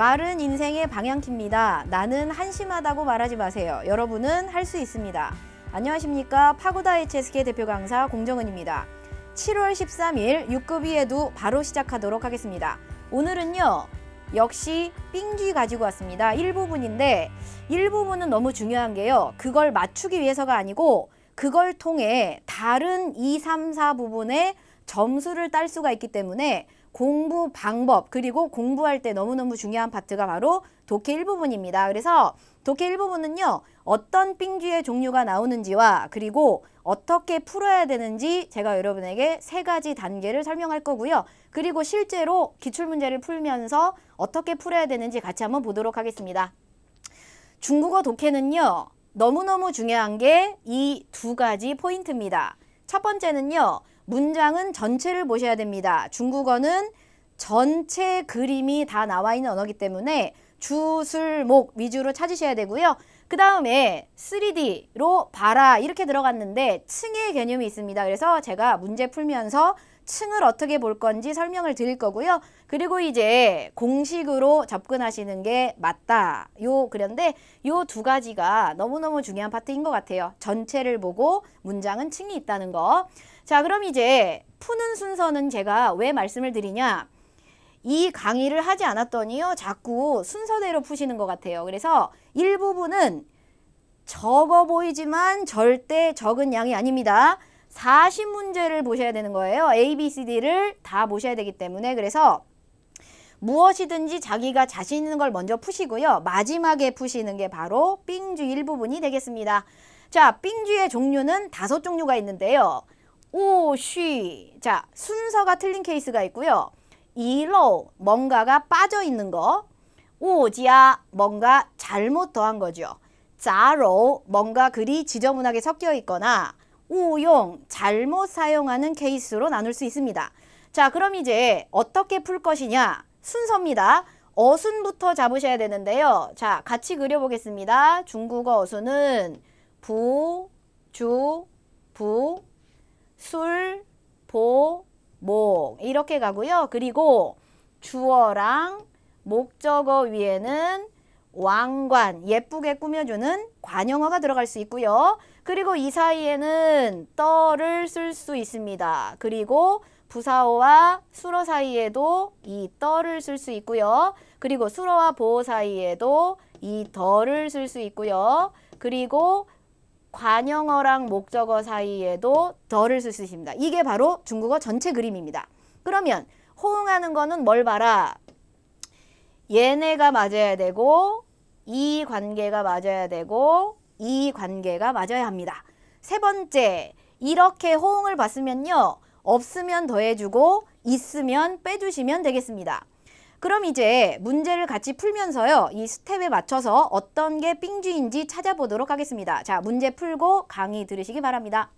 말은 인생의 방향키입니다. 나는 한심하다고 말하지 마세요. 여러분은 할 수 있습니다. 안녕하십니까. 파고다 HSK 대표 강사 공정은입니다. 7월 13일 6급이에도 바로 시작하도록 하겠습니다. 오늘은요. 역시 삥쥐 가지고 왔습니다. 일부분인데 일부분은 너무 중요한 게요. 그걸 맞추기 위해서가 아니고 그걸 통해 다른 2, 3, 4 부분에 점수를 딸 수가 있기 때문에 공부 방법 그리고 공부할 때 너무너무 중요한 파트가 바로 독해 일부분입니다. 그래서 독해 일부분은요. 어떤 삥쥐의 종류가 나오는지와 그리고 어떻게 풀어야 되는지 제가 여러분에게 세 가지 단계를 설명할 거고요. 그리고 실제로 기출문제를 풀면서 어떻게 풀어야 되는지 같이 한번 보도록 하겠습니다. 중국어 독해는요. 너무너무 중요한 게 이 두 가지 포인트입니다. 첫 번째는요. 문장은 전체를 보셔야 됩니다. 중국어는 전체 그림이 다 나와 있는 언어기 이 때문에 주, 술, 목 위주로 찾으셔야 되고요. 그 다음에 3D로 봐라 이렇게 들어갔는데 층의 개념이 있습니다. 그래서 제가 문제 풀면서 층을 어떻게 볼 건지 설명을 드릴 거고요. 그리고 이제 공식으로 접근하시는 게 맞다. 요 그런데 요 두 가지가 너무너무 중요한 파트인 것 같아요. 전체를 보고 문장은 층이 있다는 거. 자 그럼 이제 푸는 순서는 제가 왜 말씀을 드리냐. 이 강의를 하지 않았더니요. 자꾸 순서대로 푸시는 것 같아요. 그래서 일부분은 적어 보이지만 절대 적은 양이 아닙니다. 40문제를 보셔야 되는 거예요. A, B, C, D를 다 보셔야 되기 때문에 그래서 무엇이든지 자기가 자신 있는 걸 먼저 푸시고요. 마지막에 푸시는 게 바로 삥주 일부분이 되겠습니다. 자, 삥주의 종류는 다섯 종류가 있는데요. 오, 쉬. 자, 순서가 틀린 케이스가 있고요. 이로 뭔가가 빠져 있는 거, 우지야 뭔가 잘못 더한 거죠. 자로 뭔가 글이 지저분하게 섞여 있거나 우용 잘못 사용하는 케이스로 나눌 수 있습니다. 자 그럼 이제 어떻게 풀 것이냐 순서입니다. 어순부터 잡으셔야 되는데요. 자 같이 그려보겠습니다. 중국어 어순은 부, 주, 부, 술, 보, 목 이렇게 가고요. 그리고 주어랑 목적어 위에는 왕관 예쁘게 꾸며주는 관용어가 들어갈 수 있고요. 그리고 이 사이에는 떠를 쓸 수 있습니다. 그리고 부사어와 수로 사이에도 이 떠를 쓸 수 있고요. 그리고 수로와 보호 사이에도 이 더를 쓸 수 있고요. 그리고 관형어랑 목적어 사이에도 더를 쓸 수 있습니다. 이게 바로 중국어 전체 그림입니다. 그러면 호응하는 거는 뭘 봐라? 얘네가 맞아야 되고 이 관계가 맞아야 되고 이 관계가 맞아야 합니다. 세 번째, 이렇게 호응을 봤으면요. 없으면 더해주고 있으면 빼주시면 되겠습니다. 그럼 이제 문제를 같이 풀면서요. 이 스텝에 맞춰서 어떤 게 삥쥐인지 찾아보도록 하겠습니다. 자, 문제 풀고 강의 들으시기 바랍니다.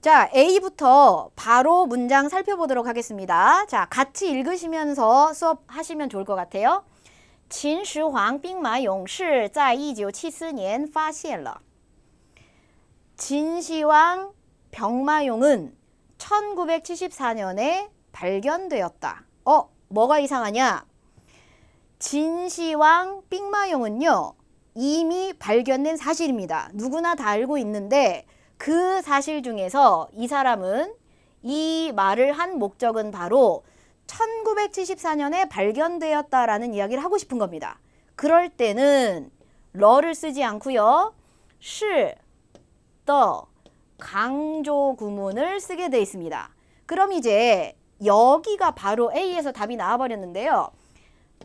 자, A부터 바로 문장 살펴보도록 하겠습니다. 자, 같이 읽으시면서 수업하시면 좋을 것 같아요. 秦始皇兵马俑是在1 9 7 4年发现了 진시황 병마용은 1974년에 발견되었다. 어, 뭐가 이상하냐? 진시황 삑마용은요. 이미 발견된 사실입니다. 누구나 다 알고 있는데 그 사실 중에서 이 사람은 이 말을 한 목적은 바로 1974년에 발견되었다라는 이야기를 하고 싶은 겁니다. 그럴 때는 러를 쓰지 않고요. 시, 더, 강조 구문을 쓰게 돼 있습니다. 그럼 이제 여기가 바로 A에서 답이 나와버렸는데요.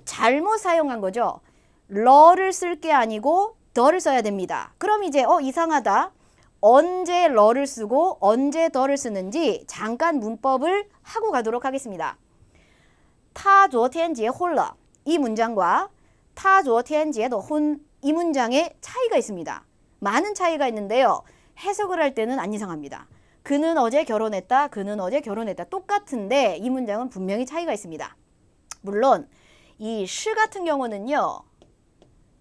잘못 사용한 거죠. 러를 쓸 게 아니고 더를 써야 됩니다. 그럼 이제 어 이상하다. 언제 러를 쓰고 언제 더를 쓰는지 잠깐 문법을 하고 가도록 하겠습니다. 타昨天结婚了이 문장과 타昨天结的婚이 문장의 차이가 있습니다. 많은 차이가 있는데요. 해석을 할 때는 안 이상합니다. 그는 어제 결혼했다. 그는 어제 결혼했다. 똑같은데 이 문장은 분명히 차이가 있습니다. 물론 이시 같은 경우는요.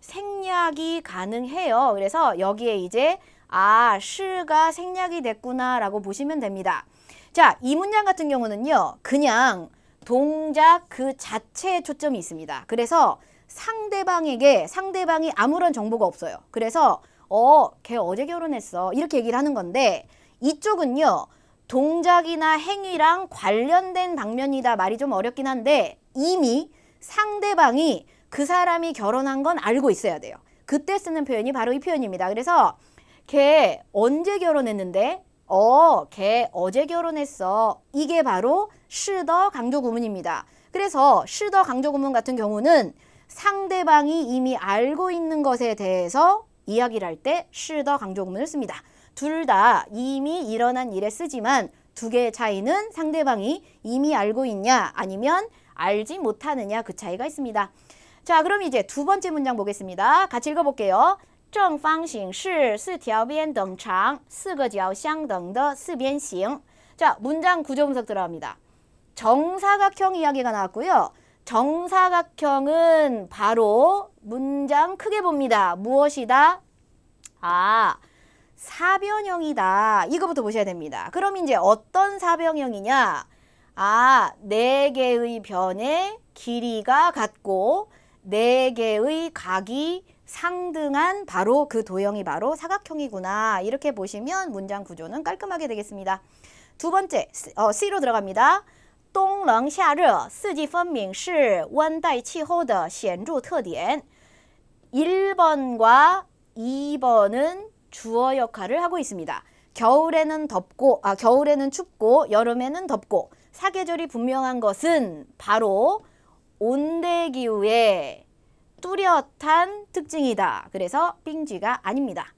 생략이 가능해요. 그래서 여기에 이제 아, 시가 생략이 됐구나라고 보시면 됩니다. 자, 이 문장 같은 경우는요. 그냥 동작 그 자체에 초점이 있습니다. 그래서 상대방에게 상대방이 아무런 정보가 없어요. 그래서 어, 걔 어제 결혼했어. 이렇게 얘기를 하는 건데 이쪽은요. 동작이나 행위랑 관련된 방면이다 말이 좀 어렵긴 한데 이미 상대방이 그 사람이 결혼한 건 알고 있어야 돼요. 그때 쓰는 표현이 바로 이 표현입니다. 그래서 걔 언제 결혼했는데 어, 걔 어제 결혼했어. 이게 바로 시더 강조 구문입니다. 그래서 시더 강조 구문 같은 경우는 상대방이 이미 알고 있는 것에 대해서 이야기를 할때 시더 강조구문을 씁니다. 둘 다 이미 일어난 일에 쓰지만 두 개의 차이는 상대방이 이미 알고 있냐 아니면 알지 못하느냐 그 차이가 있습니다. 자 그럼 이제 두 번째 문장 보겠습니다. 같이 읽어볼게요. 正方形是四条边等长四个角相等的四边形。자 문장 구조 분석 들어갑니다. 정사각형 이야기가 나왔고요. 정사각형은 바로 문장 크게 봅니다. 무엇이다? 아, 사변형이다. 이거부터 보셔야 됩니다. 그럼 이제 어떤 사변형이냐? 아, 네 개의 변의 길이가 같고 네 개의 각이 상등한 바로 그 도형이 바로 사각형이구나. 이렇게 보시면 문장 구조는 깔끔하게 되겠습니다. 두 번째, 어, C로 들어갑니다. 冬冷夏热、四季分明是温带气候的显著特点。 1번과 2번은 주어 역할을 하고 있습니다. 겨울에는 덥고 아 겨울에는 춥고 여름에는 덥고 사계절이 분명한 것은 바로 온대 기후의 뚜렷한 특징이다. 그래서 빙지가 아닙니다.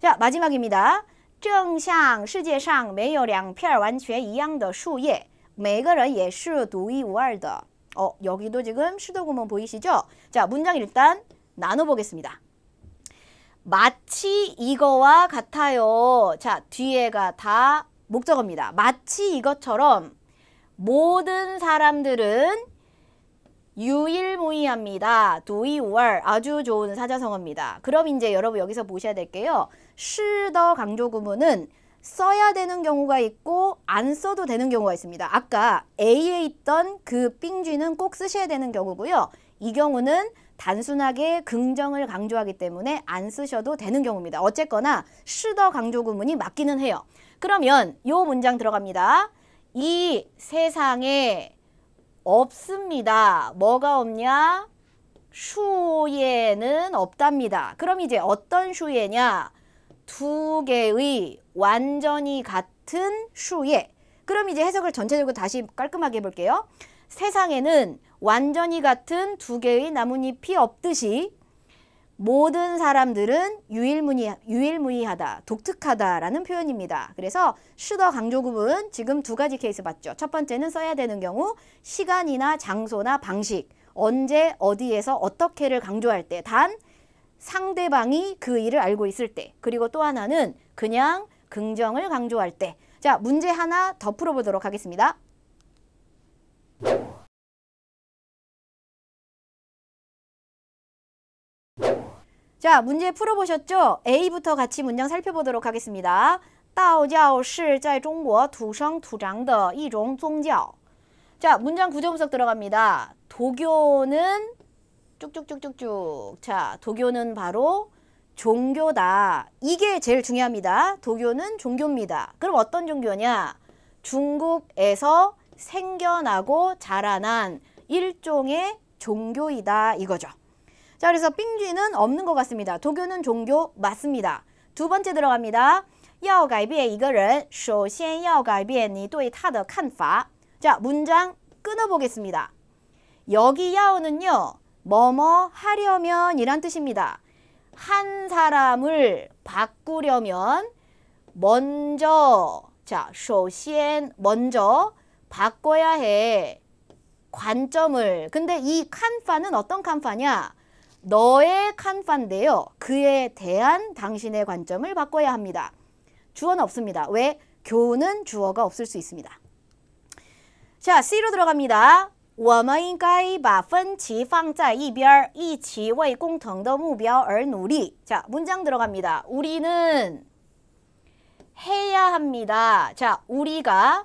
자, 마지막입니다. 正像世界上没有两片完全이양的 수예 每个人 예시로 도이 우알더. 어, 여기도 지금 수도구문 보이시죠? 자, 문장 일단 나눠보겠습니다. 마치 이거와 같아요. 자, 뒤에가 다 목적어입니다. 마치 이것처럼 모든 사람들은 유일무이합니다. 도이월 아주 좋은 사자성어입니다. 그럼 이제 여러분 여기서 보셔야 될게요. 시더 강조 구문은 써야 되는 경우가 있고 안 써도 되는 경우가 있습니다. 아까 A에 있던 그 삥쥐는 꼭 쓰셔야 되는 경우고요. 이 경우는 단순하게 긍정을 강조하기 때문에 안 쓰셔도 되는 경우입니다. 어쨌거나 시더 강조 구문이 맞기는 해요. 그러면 요 문장 들어갑니다. 이 세상에 없습니다. 뭐가 없냐? 슈에는 없답니다. 그럼 이제 어떤 슈에냐? 두 개의 완전히 같은 수에 그럼 이제 해석을 전체적으로 다시 깔끔하게 해볼게요. 세상에는 완전히 같은 두 개의 나뭇잎이 없듯이 모든 사람들은 유일무이, 유일무이하다, 독특하다라는 표현입니다. 그래서 슈더 강조구문 지금 두 가지 케이스 봤죠. 첫 번째는 써야 되는 경우 시간이나 장소나 방식, 언제, 어디에서, 어떻게를 강조할 때단 상대방이 그 일을 알고 있을 때 그리고 또 하나는 그냥 긍정을 강조할 때 자, 문제 하나 더 풀어보도록 하겠습니다. 자, 문제 풀어보셨죠? A부터 같이 문장 살펴보도록 하겠습니다. 道教是在中国土生土长的一种宗教. 자, 문장 구조 분석 들어갑니다. 도교는 쭉쭉쭉쭉쭉. 자, 도교는 바로 종교다. 이게 제일 중요합니다. 도교는 종교입니다. 그럼 어떤 종교냐? 중국에서 생겨나고 자라난 일종의 종교이다 이거죠. 자, 그래서 삥쥐는 없는 것 같습니다. 도교는 종교 맞습니다. 두 번째 들어갑니다. 要改变一个人,首先要改变你对他的看法. 자, 문장 끊어보겠습니다. 여기 야오는요. 뭐뭐 하려면 이란 뜻입니다. 한 사람을 바꾸려면 먼저 자, 首先 먼저 바꿔야 해. 관점을. 근데 이 칸파는 어떤 칸파냐? 너의 칸파인데요. 그에 대한 당신의 관점을 바꿔야 합니다. 주어는 없습니다. 왜? 교훈은 주어가 없을 수 있습니다. 자, C로 들어갑니다. 我们应该把分歧放在一边，一起为共同的目标而努力。자문장들어갑니다우리는 해야 합니다. 자, 우리가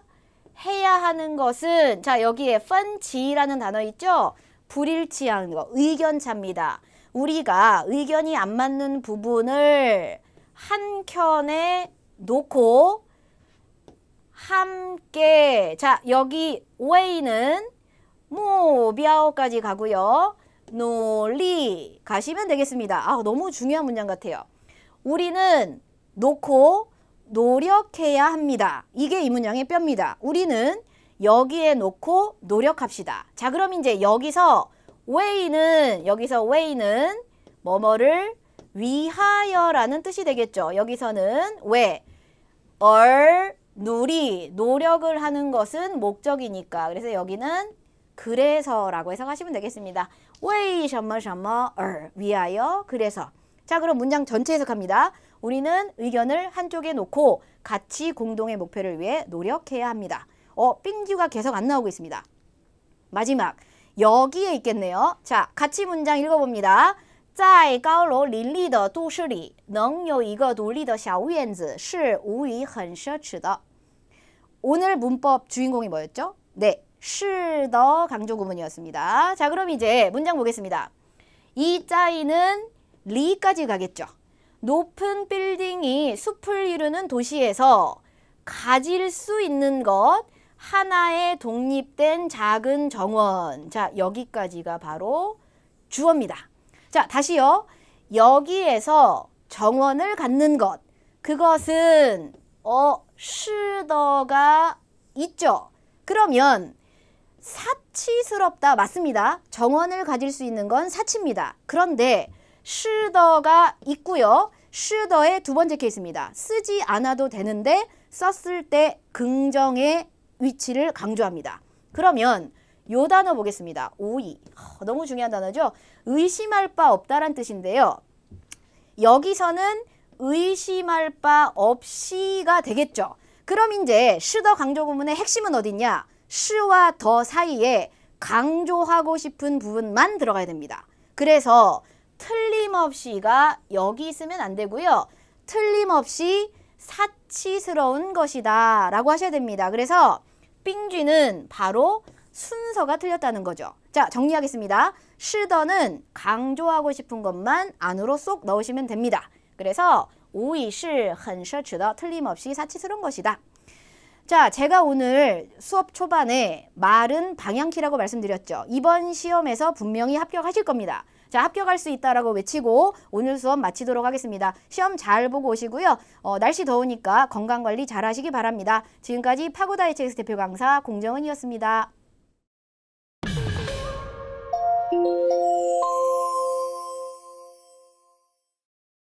해야 하는 것은 자 여기에 펀치라는 단어 있죠? 불일치하는 거, 의견 차입니다. 우리가 의견이 안 맞는 부분을 한 켠에 놓고 함께 자 여기 way는 모비아오까지 가고요. 놀리 가시면 되겠습니다. 아, 너무 중요한 문장 같아요. 우리는 놓고 노력해야 합니다. 이게 이 문장의 뼈입니다. 우리는 여기에 놓고 노력합시다. 자, 그럼 이제 여기서 way는 여기서 way는 뭐뭐를 위하여라는 뜻이 되겠죠. 여기서는 왜, 얼, 누리, 노력을 하는 것은 목적이니까. 그래서 여기는 그래서라고 해석하시면 되겠습니다. 왜什么什么을 위하여 그래서 자 그럼 문장 전체 해석합니다. 우리는 의견을 한쪽에 놓고 같이 공동의 목표를 위해 노력해야 합니다. 어, 삥지가 계속 안 나오고 있습니다. 마지막 여기에 있겠네요. 자, 같이 문장 읽어봅니다. 在高楼林立的都市里，能有一个独立的小院子是无疑很奢侈的。 오늘 문법 주인공이 뭐였죠? 네, 是더강조 구문이었습니다. 자 그럼 이제 문장 보겠습니다. 이 짜이는 리까지 가겠죠. 높은 빌딩이 숲을 이루는 도시에서 가질 수 있는 것 하나의 독립된 작은 정원. 자, 여기까지가 바로 주어입니다. 자, 다시요. 여기에서 정원을 갖는 것. 그것은 어, 시더가 있죠. 그러면 사치스럽다. 맞습니다. 정원을 가질 수 있는 건 사치입니다. 그런데 시더가 있고요. 시더의 두 번째 케이스입니다. 쓰지 않아도 되는데 썼을 때 긍정의 위치를 강조합니다. 그러면 요 단어 보겠습니다. 오이. 너무 중요한 단어죠. 의심할 바 없다란 뜻인데요. 여기서는 의심할 바 없이가 되겠죠. 그럼 이제 시더 강조 구문의 핵심은 어디냐? 시와 더 사이에 강조하고 싶은 부분만 들어가야 됩니다. 그래서 틀림없이가 여기 있으면 안 되고요. 틀림없이 사치스러운 것이다 라고 하셔야 됩니다. 그래서 삥쥐는 바로 순서가 틀렸다는 거죠. 자 정리하겠습니다. 시더는 강조하고 싶은 것만 안으로 쏙 넣으시면 됩니다. 그래서 우이是很奢侈的틀림없이 사치스러운 것이다. 자, 제가 오늘 수업 초반에 말은 방향키라고 말씀드렸죠. 이번 시험에서 분명히 합격하실 겁니다. 자, 합격할 수 있다라고 외치고 오늘 수업 마치도록 하겠습니다. 시험 잘 보고 오시고요. 어, 날씨 더우니까 건강관리 잘 하시기 바랍니다. 지금까지 파고다의 체스 대표 강사 공정은이었습니다.